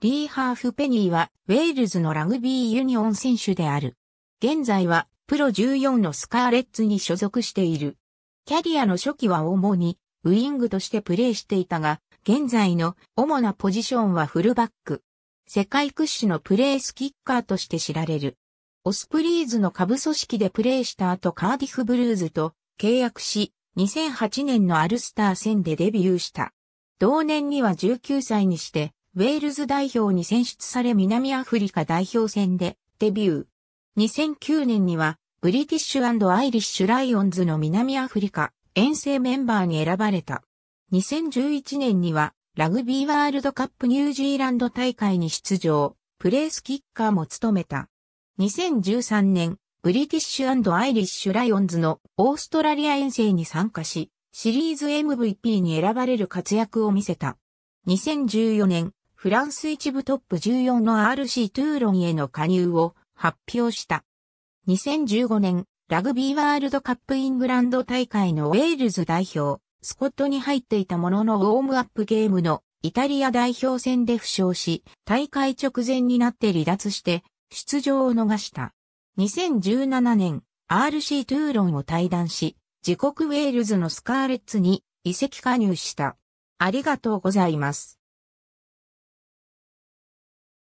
リー・ハーフペニーは、ウェールズのラグビーユニオン選手である。現在は、プロ14のスカーレッツに所属している。キャリアの初期は主に、ウイングとしてプレーしていたが、現在の主なポジションはフルバック。世界屈指のプレースキッカーとして知られる。オスプリーズの下部組織でプレーした後カーディフブルーズと契約し、2008年のアルスター戦でデビューした。同年には19歳にしてウェールズ代表に選出され南アフリカ代表戦でデビュー。2009年にはブリティッシュアイリッシュライオンズの南アフリカ遠征メンバーに選ばれた。2011年にはラグビーワールドカップニュージーランド大会に出場、プレースキッカーも務めた。2013年、ブリティッシュアイリッシュライオンズのオーストラリア遠征に参加し、シリーズ MVP に選ばれる活躍を見せた。2014年、フランス一部トップ14の RC トゥーロンへの加入を発表した。2015年、ラグビーワールドカップイングランド大会のウェールズ代表、スコットに入っていたもののウォームアップゲームのイタリア代表戦で負傷し、大会直前になって離脱して出場を逃した。2017年、RC トゥーロンを退団し、自国ウェールズのスカーレッツに移籍加入した。ありがとうございます。